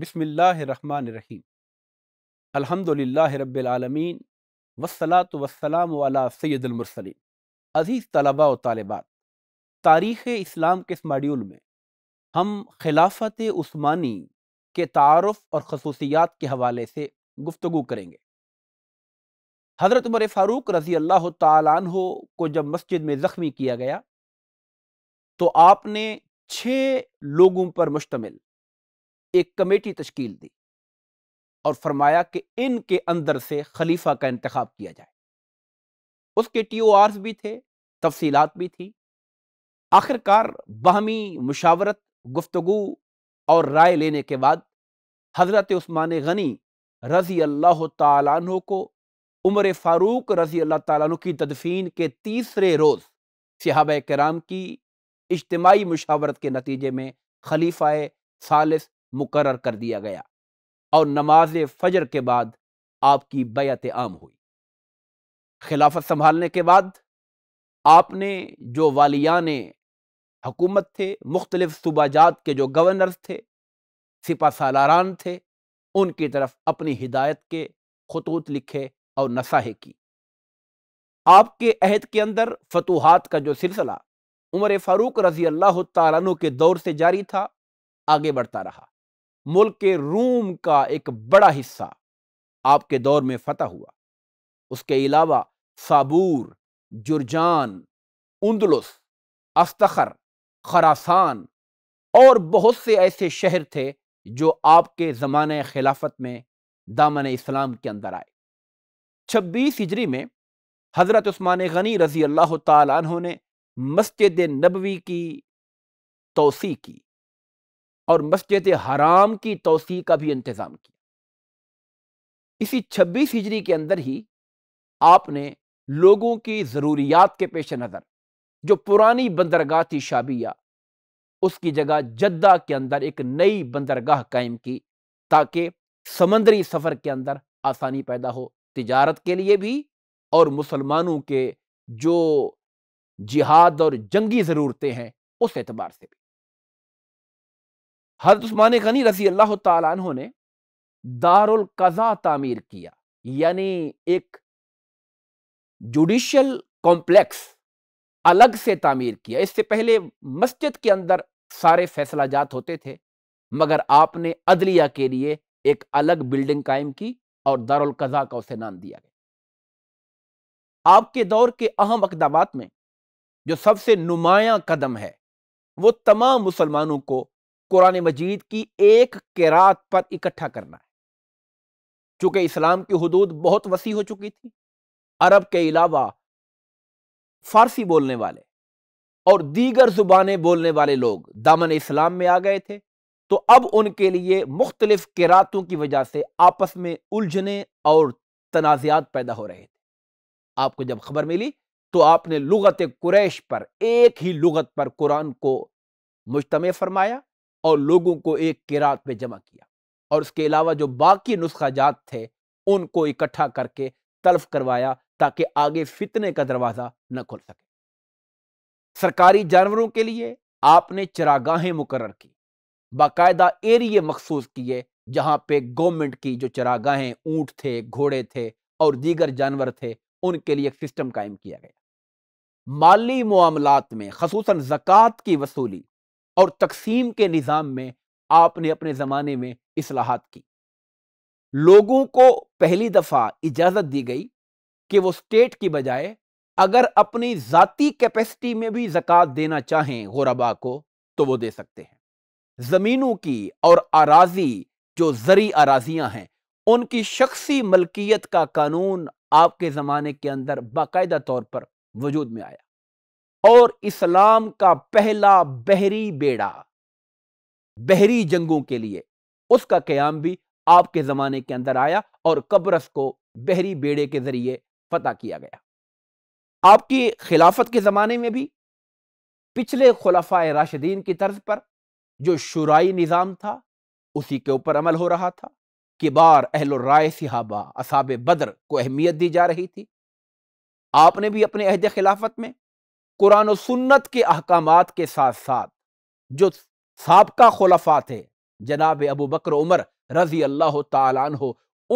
बसमीम अलहमदिल्ला रबालमीन वसलात वसलाम वाला सैदुलमरसलिन अज़ीज़ तलबा व तालबात तारीख़ इस्लाम के इस मॉड्यूल में हम खिलाफत उस्मानी के तारफ़ और खसूसियात के हवाले से गुफ्तु करेंगे हज़रत उमर फ़ारूक रज़ी अल्लाह तहो को जब मस्जिद में ज़ख्मी किया गया तो आपने छः लोगों पर मुश्तमिल एक कमेटी तश्कील दी और फरमाया कि इनके अंदर से खलीफा का इंतखब किया जाए उसके टी ओ आर्स भी थे तफसीलात भी थी आखिरकार बाहमी मुशावरत गुफ्तगु और राय लेने के बाद हज़रत उस्मान गनी रज़ी अल्लाह तु को उमर फ़ारूक रज़ी अल्लाह तु की तदफीन के तीसरे रोज़ सिहाब कराम की इज्तमाही मुशावरत के नतीजे में खलीफा सालिस मुकर कर दिया गया और नमाज फजर के बाद आपकी बैत आम हुई खिलाफत संभालने के बाद आपने जो वालियान हकूमत थे मुख्तलिफ सूबाजात के जो गवर्नर्स थे सिपा सालारान थे उनकी तरफ अपनी हिदायत के खतूत लिखे और नसाहे की आपके अहद के अंदर फतूहत का जो सिलसिला उमर फारूक रजी अल्लाह तु के दौर से जारी था आगे बढ़ता रहा मुल्क रूम का एक बड़ा हिस्सा आपके दौर में फतह हुआ उसके अलावा साबूर जुर्जान उन्दलुस अस्तखर खरासान और बहुत से ऐसे शहर थे जो आपके ज़माने खिलाफत में दामन इस्लाम के अंदर आए छब्बीस हिजरी में हज़रत उस्मान गनी रज़ी अल्लाह तहों मस्जिद नबवी की तोसी की और मस्जिद हराम की तोसी का भी इंतज़ाम किया इसी छब्बीस हिजरी के अंदर ही आपने लोगों की ज़रूरियात के पेश नज़र जो पुरानी बंदरगाह थी शाबिया उसकी जगह जद्दा के अंदर एक नई बंदरगाह कायम की ताकि समंदरी सफ़र के अंदर आसानी पैदा हो तिजारत के लिए भी और मुसलमानों के जो जिहाद और जंगी ज़रूरतें हैं उस एतबार से भी हजरत उस्मान गनी रजी अल्लाह तु ने दारुल कज़ा तामीर किया यानी एक जुडिशल कॉम्प्लेक्स अलग से तामीर किया इससे पहले मस्जिद के अंदर सारे फैसला जात होते थे मगर आपने अदलिया के लिए एक अलग बिल्डिंग कायम की और दारुल कज़ा का उसे नाम दिया गया आपके दौर के अहम अकदाम में जो सबसे नुमाया कदम है वो तमाम मुसलमानों को कुरान मजीद की एक किरात पर इकट्ठा करना है चूंकि इस्लाम की हदूद बहुत वसी हो चुकी थी अरब के अलावा फारसी बोलने वाले और दीगर जुबानें बोलने वाले लोग दामन इस्लाम में आ गए थे तो अब उनके लिए मुख्तलिफ किरातों की वजह से आपस में उलझने और तनाज़ात पैदा हो रहे थे आपको जब खबर मिली तो आपने लुगत कुरैश पर एक ही लुगत पर कुरान को मुजतम फरमाया और लोगों को एक किरात पे जमा किया और उसके अलावा जो बाकी नुस्खा जात थे उनको इकट्ठा करके तलफ करवाया ताकि आगे फितने का दरवाज़ा न खुल सके सरकारी जानवरों के लिए आपने चरागाहें मुकर की बाकायदा एरिए मखसूस किए जहां पे गवर्नमेंट की जो चरागाहें ऊंट थे घोड़े थे और दीगर जानवर थे उनके लिए एक सिस्टम कायम किया गया माली मामलात में खसूस जक़ात की वसूली और तकसीम के निज़ाम में आपने अपने ज़माने में असलाहत की लोगों को पहली दफ़ा इजाज़त दी गई कि वो स्टेट की बजाय अगर अपनी ज़ाती कैपेसिटी में भी जक़ात देना चाहें गुरबा को तो वो दे सकते हैं ज़मीनों की और आराजी जो ज़री आराजियां हैं उनकी शख्सी मलकियत का कानून आपके ज़माने के अंदर बाकायदा तौर पर वजूद में आया और इस्लाम का पहला बहरी बेड़ा बहरी जंगों के लिए उसका क्याम भी आपके ज़माने के अंदर आया और कब्रस को बहरी बेड़े के ज़रिए फतह किया गया आपकी खिलाफत के ज़माने में भी पिछले खुलाफा राशिदीन की तर्ज पर जो शुराई निज़ाम था उसी के ऊपर अमल हो रहा था किबार अहल राय सिहाबा असाब बद्र को अहमियत दी जा रही थी आपने भी अपने अहद खिलाफत में कुरान सुन्नत के अहकाम के साथ साथ जो सबका खुलफा थे जनाब अबू बकर उमर रजी अल्लाह तन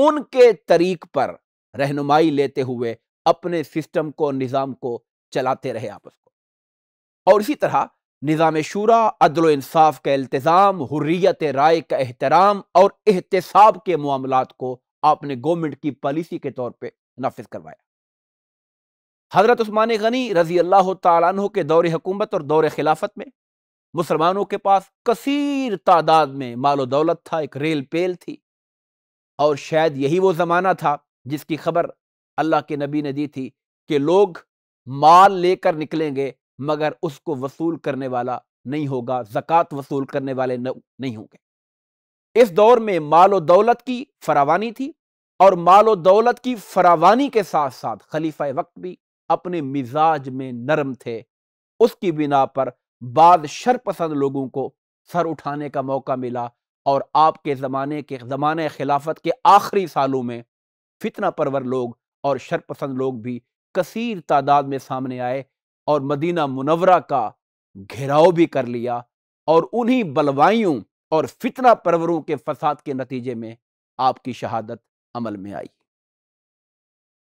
उनके तरीक पर रहनुमाई लेते हुए अपने सिस्टम को निज़ाम को चलाते रहे आपस को और इसी तरह निज़ाम शूरा अदल इंसाफ का अल्तज़ाम हुर्रियत राय का एहतराम और एहतसाब के मामला को आपने गवर्नमेंट की पॉलिसी के तौर पर नाफिज करवाया हज़रत उस्मान गनी रज़ी अल्लाह तु के दौर हकूमत और दौर खिलाफत में मुसलमानों के पास कसर तादाद में मालो दौलत था एक रेल पेल थी और शायद यही वो ज़माना था जिसकी खबर अल्लाह के नबी ने दी थी कि लोग माल लेकर निकलेंगे मगर उसको वसूल करने वाला नहीं होगा ज़क़़त वसूल करने वाले नहीं होंगे इस दौर में मालो दौलत की फरावानी थी और मालो दौलत की फरावानी के साथ साथ खलीफा वक्त भी अपने मिजाज में नरम थे उसकी बिना पर बाद शरपसंद लोगों को सर उठाने का मौका मिला और आपके ज़माने के ज़माने खिलाफत के आखिरी सालों में फितना परवर लोग और शरपसंद लोग भी कसीर तादाद में सामने आए और मदीना मुनवरा का घेराव भी कर लिया और उन्हीं बलवाइयों और फितना परवरों के फसाद के नतीजे में आपकी शहादत अमल में आई